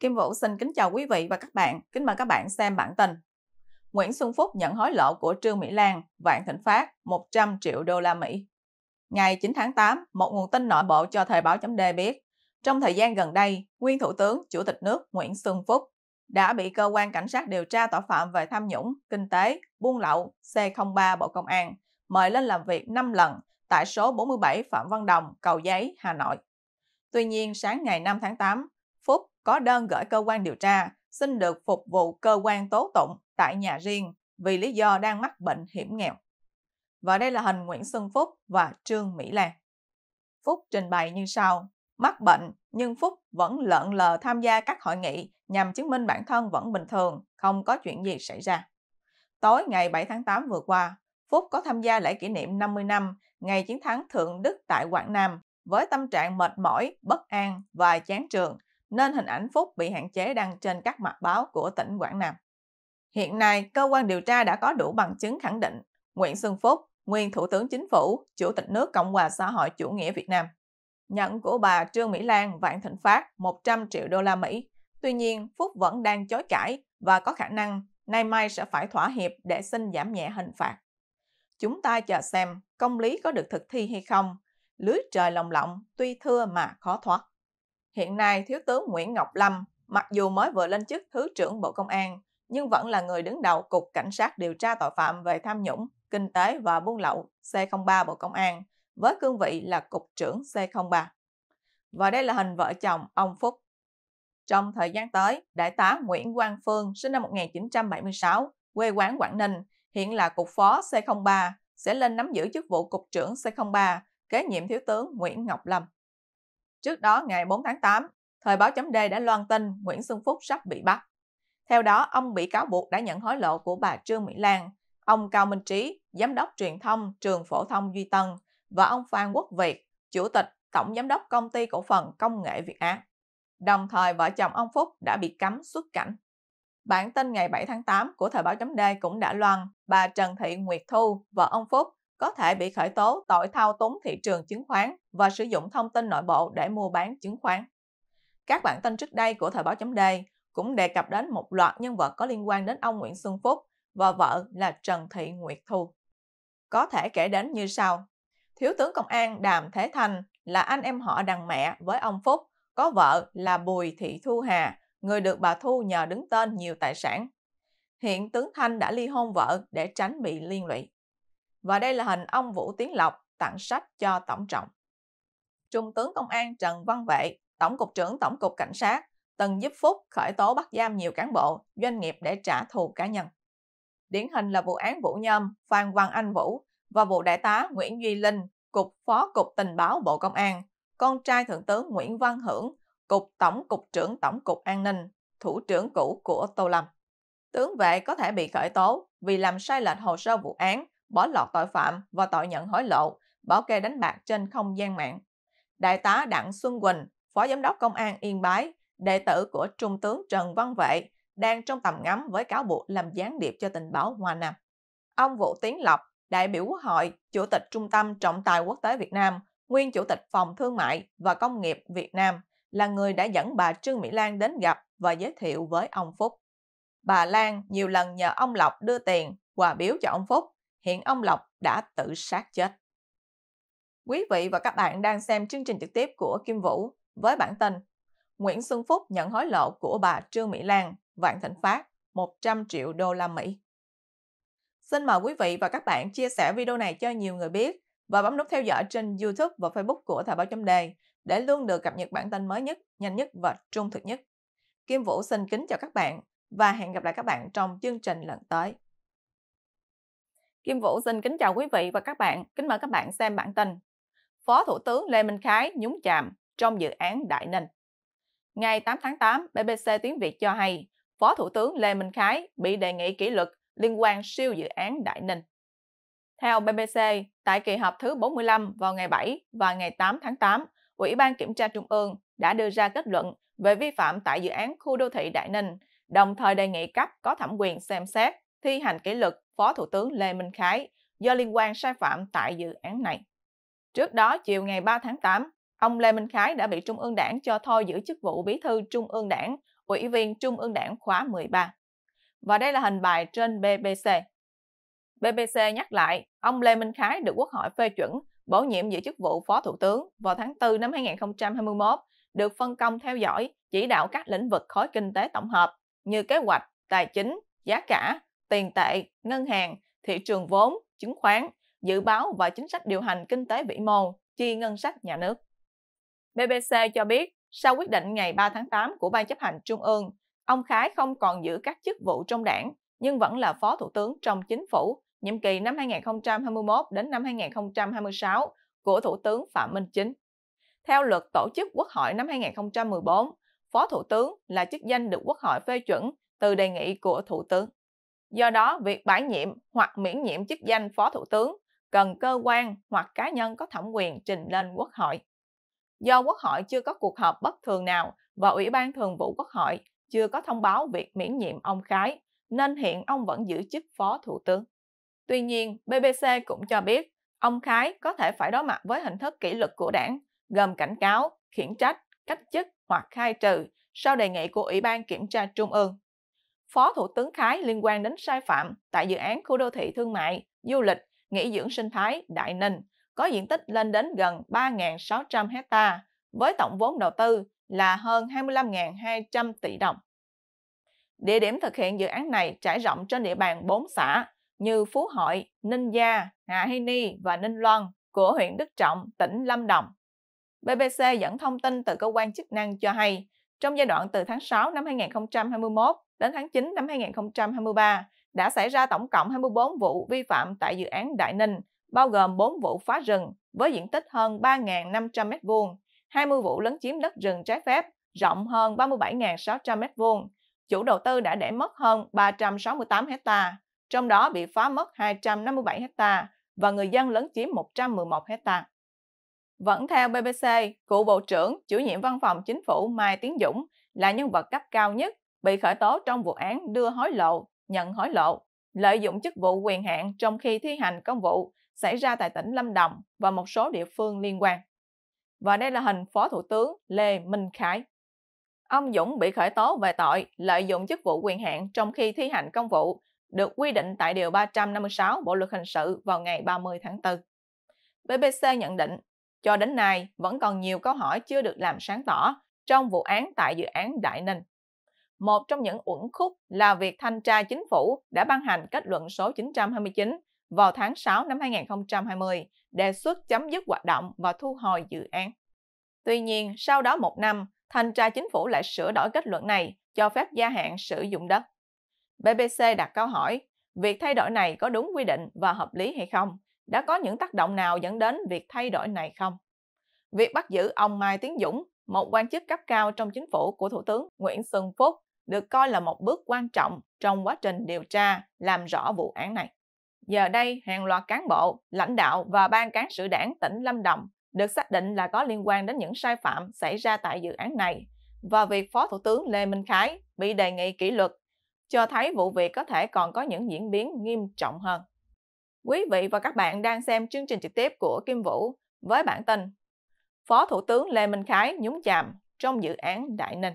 Kim Vũ xin kính chào quý vị và các bạn. Kính mời các bạn xem bản tin. Nguyễn Xuân Phúc nhận hối lộ của Trương Mỹ Lan, Vạn Thịnh Phát 100 triệu đô la Mỹ. Ngày 9 tháng 8, một nguồn tin nội bộ cho Thời báo .d biết, trong thời gian gần đây, nguyên Thủ tướng Chủ tịch nước Nguyễn Xuân Phúc đã bị cơ quan cảnh sát điều tra tội phạm về tham nhũng, kinh tế, buôn lậu C03 Bộ Công an mời lên làm việc 5 lần tại số 47 Phạm Văn Đồng, Cầu Giấy, Hà Nội. Tuy nhiên, sáng ngày 5 tháng 8, có đơn gửi cơ quan điều tra xin được phục vụ cơ quan tố tụng tại nhà riêng vì lý do đang mắc bệnh hiểm nghèo. Và đây là hình Nguyễn Xuân Phúc và Trương Mỹ Lan. Phúc trình bày như sau. Mắc bệnh nhưng Phúc vẫn lợn lờ tham gia các hội nghị nhằm chứng minh bản thân vẫn bình thường, không có chuyện gì xảy ra. Tối ngày 7 tháng 8 vừa qua, Phúc có tham gia lễ kỷ niệm 50 năm ngày chiến thắng Thượng Đức tại Quảng Nam với tâm trạng mệt mỏi, bất an và chán trường nên hình ảnh Phúc bị hạn chế đăng trên các mặt báo của tỉnh Quảng Nam. Hiện nay, cơ quan điều tra đã có đủ bằng chứng khẳng định Nguyễn Xuân Phúc, nguyên Thủ tướng Chính phủ, Chủ tịch nước Cộng hòa xã hội chủ nghĩa Việt Nam, nhận của bà Trương Mỹ Lan Vạn Thịnh Phát 100 triệu đô la Mỹ. Tuy nhiên, Phúc vẫn đang chối cãi và có khả năng nay mai sẽ phải thỏa hiệp để xin giảm nhẹ hình phạt. Chúng ta chờ xem công lý có được thực thi hay không. Lưới trời lồng lộng, tuy thưa mà khó thoát. Hiện nay, Thiếu tướng Nguyễn Ngọc Lâm, mặc dù mới vừa lên chức Thứ trưởng Bộ Công an, nhưng vẫn là người đứng đầu Cục Cảnh sát điều tra tội phạm về tham nhũng, kinh tế và buôn lậu C03 Bộ Công an, với cương vị là Cục trưởng C03. Và đây là hình vợ chồng ông Phúc. Trong thời gian tới, Đại tá Nguyễn Quang Phương, sinh năm 1976, quê quán Quảng Ninh, hiện là Cục phó C03, sẽ lên nắm giữ chức vụ Cục trưởng C03, kế nhiệm Thiếu tướng Nguyễn Ngọc Lâm. Trước đó ngày 4 tháng 8, Thời báo chấm D đã loan tin Nguyễn Xuân Phúc sắp bị bắt. Theo đó, ông bị cáo buộc đã nhận hối lộ của bà Trương Mỹ Lan, ông Cao Minh Trí, Giám đốc truyền thông trường phổ thông Duy Tân và ông Phan Quốc Việt, Chủ tịch Tổng Giám đốc Công ty Cổ phần Công nghệ Việt Á. Đồng thời, vợ chồng ông Phúc đã bị cấm xuất cảnh. Bản tin ngày 7 tháng 8 của Thời báo chấm D cũng đã loan bà Trần Thị Nguyệt Thu, vợ ông Phúc, có thể bị khởi tố tội thao túng thị trường chứng khoán và sử dụng thông tin nội bộ để mua bán chứng khoán. Các bản tin trước đây của Thời báo chấm đề cũng đề cập đến một loạt nhân vật có liên quan đến ông Nguyễn Xuân Phúc và vợ là Trần Thị Nguyệt Thu. Có thể kể đến như sau. Thiếu tướng Công an Đàm Thế Thành là anh em họ đằng mẹ với ông Phúc, có vợ là Bùi Thị Thu Hà, người được bà Thu nhờ đứng tên nhiều tài sản. Hiện tướng Thanh đã ly hôn vợ để tránh bị liên lụy. Và đây là hình ông Vũ Tiến Lộc tặng sách cho Tổng trọng. Trung tướng Công an Trần Văn Vệ, Tổng cục trưởng Tổng cục Cảnh sát, từng giúp Phúc khởi tố bắt giam nhiều cán bộ, doanh nghiệp để trả thù cá nhân. Điển hình là vụ án Vũ Nhâm, Phan Văn Anh Vũ và vụ đại tá Nguyễn Duy Linh, Cục Phó Cục Tình báo Bộ Công an, con trai Thượng tướng Nguyễn Văn Hưởng, Cục Tổng Cục trưởng Tổng cục An ninh, Thủ trưởng cũ của Tô Lâm. Tướng vệ có thể bị khởi tố vì làm sai lệch hồ sơ vụ án bỏ lọt tội phạm và tội nhận hối lộ, bảo kê đánh bạc trên không gian mạng. Đại tá Đặng Xuân Quỳnh, Phó Giám đốc Công an Yên Bái, đệ tử của Trung tướng Trần Văn Vệ, đang trong tầm ngắm với cáo buộc làm gián điệp cho tình báo Hoa Nam. Ông Vũ Tiến Lộc, đại biểu Quốc hội, Chủ tịch Trung tâm Trọng tài Quốc tế Việt Nam, nguyên Chủ tịch Phòng Thương mại và Công nghiệp Việt Nam, là người đã dẫn bà Trương Mỹ Lan đến gặp và giới thiệu với ông Phúc. Bà Lan nhiều lần nhờ ông Lộc đưa tiền, quà biếu cho ông Phúc hiện ông Lộc đã tự sát chết. Quý vị và các bạn đang xem chương trình trực tiếp của Kim Vũ với bản tin Nguyễn Xuân Phúc nhận hối lộ của bà Trương Mỹ Lan, Vạn Thịnh Phát, 100 triệu đô la Mỹ. Xin mời quý vị và các bạn chia sẻ video này cho nhiều người biết và bấm nút theo dõi trên YouTube và Facebook của Thời báo chấm đề để luôn được cập nhật bản tin mới nhất, nhanh nhất và trung thực nhất. Kim Vũ xin kính chào các bạn và hẹn gặp lại các bạn trong chương trình lần tới. Kim Vũ xin kính chào quý vị và các bạn. Kính mời các bạn xem bản tin. Phó Thủ tướng Lê Minh Khái nhúng chạm trong dự án Đại Ninh. Ngày 8 tháng 8, BBC Tiếng Việt cho hay Phó Thủ tướng Lê Minh Khái bị đề nghị kỷ luật liên quan siêu dự án Đại Ninh. Theo BBC, tại kỳ họp thứ 45 vào ngày 7 và ngày 8 tháng 8, Ủy ban Kiểm tra Trung ương đã đưa ra kết luận về vi phạm tại dự án khu đô thị Đại Ninh, đồng thời đề nghị cấp có thẩm quyền xem xét thi hành kỷ luật Phó Thủ tướng Lê Minh Khái do liên quan sai phạm tại dự án này. Trước đó, chiều ngày 3 tháng 8, ông Lê Minh Khái đã bị Trung ương Đảng cho thôi giữ chức vụ Bí thư Trung ương Đảng, Ủy viên Trung ương Đảng khóa 13. Và đây là hình bài trên BBC. BBC nhắc lại, ông Lê Minh Khái được Quốc hội phê chuẩn bổ nhiệm giữ chức vụ Phó Thủ tướng vào tháng 4 năm 2021, được phân công theo dõi, chỉ đạo các lĩnh vực khối kinh tế tổng hợp như kế hoạch, tài chính, giá cả, tiền tệ, ngân hàng, thị trường vốn, chứng khoán, dự báo và chính sách điều hành kinh tế vĩ mô, chi ngân sách nhà nước. BBC cho biết, sau quyết định ngày 3 tháng 8 của Ban chấp hành Trung ương, ông Khái không còn giữ các chức vụ trong đảng, nhưng vẫn là Phó Thủ tướng trong chính phủ, nhiệm kỳ năm 2021 đến năm 2026 của Thủ tướng Phạm Minh Chính. Theo luật tổ chức Quốc hội năm 2014, Phó Thủ tướng là chức danh được Quốc hội phê chuẩn từ đề nghị của Thủ tướng. Do đó, việc bãi nhiệm hoặc miễn nhiệm chức danh phó thủ tướng cần cơ quan hoặc cá nhân có thẩm quyền trình lên Quốc hội. Do Quốc hội chưa có cuộc họp bất thường nào và Ủy ban Thường vụ Quốc hội chưa có thông báo việc miễn nhiệm ông Khái, nên hiện ông vẫn giữ chức phó thủ tướng. Tuy nhiên, BBC cũng cho biết ông Khái có thể phải đối mặt với hình thức kỷ luật của đảng, gồm cảnh cáo, khiển trách, cách chức hoặc khai trừ sau đề nghị của Ủy ban Kiểm tra Trung ương. Phó Thủ tướng Khái liên quan đến sai phạm tại dự án khu đô thị thương mại, du lịch, nghỉ dưỡng sinh thái Đại Ninh có diện tích lên đến gần 3.600 hecta với tổng vốn đầu tư là hơn 25.200 tỷ đồng. Địa điểm thực hiện dự án này trải rộng trên địa bàn 4 xã như Phú Hội, Ninh Gia, Hà Hi Ni và Ninh Loan của huyện Đức Trọng, tỉnh Lâm Đồng. BBC dẫn thông tin từ cơ quan chức năng cho hay, trong giai đoạn từ tháng 6 năm 2021 đến tháng 9 năm 2023 đã xảy ra tổng cộng 24 vụ vi phạm tại dự án Đại Ninh, bao gồm 4 vụ phá rừng với diện tích hơn 3.500 m2, 20 vụ lấn chiếm đất rừng trái phép rộng hơn 37.600 m2. Chủ đầu tư đã để mất hơn 368 hecta, trong đó bị phá mất 257 hecta và người dân lấn chiếm 111 hecta. Vẫn theo BBC, cựu Bộ trưởng, chủ nhiệm văn phòng chính phủ Mai Tiến Dũng là nhân vật cấp cao nhất bị khởi tố trong vụ án đưa hối lộ, nhận hối lộ, lợi dụng chức vụ quyền hạn trong khi thi hành công vụ xảy ra tại tỉnh Lâm Đồng và một số địa phương liên quan. Và đây là hình Phó Thủ tướng Lê Minh Khải. Ông Dũng bị khởi tố về tội lợi dụng chức vụ quyền hạn trong khi thi hành công vụ được quy định tại Điều 356 Bộ Luật Hình sự vào ngày 30 tháng 4. BBC nhận định, cho đến nay vẫn còn nhiều câu hỏi chưa được làm sáng tỏ trong vụ án tại dự án Đại Ninh một trong những uẩn khúc là việc thanh tra chính phủ đã ban hành kết luận số 929 vào tháng 6 năm 2020 đề xuất chấm dứt hoạt động và thu hồi dự án. Tuy nhiên, sau đó một năm, thanh tra chính phủ lại sửa đổi kết luận này cho phép gia hạn sử dụng đất. BBC đặt câu hỏi, việc thay đổi này có đúng quy định và hợp lý hay không? Đã có những tác động nào dẫn đến việc thay đổi này không? Việc bắt giữ ông Mai Tiến Dũng, một quan chức cấp cao trong chính phủ của Thủ tướng Nguyễn Xuân Phúc, được coi là một bước quan trọng trong quá trình điều tra làm rõ vụ án này. Giờ đây, hàng loạt cán bộ, lãnh đạo và ban cán sự đảng tỉnh Lâm Đồng được xác định là có liên quan đến những sai phạm xảy ra tại dự án này và việc Phó Thủ tướng Lê Minh Khái bị đề nghị kỷ luật cho thấy vụ việc có thể còn có những diễn biến nghiêm trọng hơn. Quý vị và các bạn đang xem chương trình trực tiếp của Kim Vũ với bản tin Phó Thủ tướng Lê Minh Khái nhúng chàm trong dự án Đại Ninh.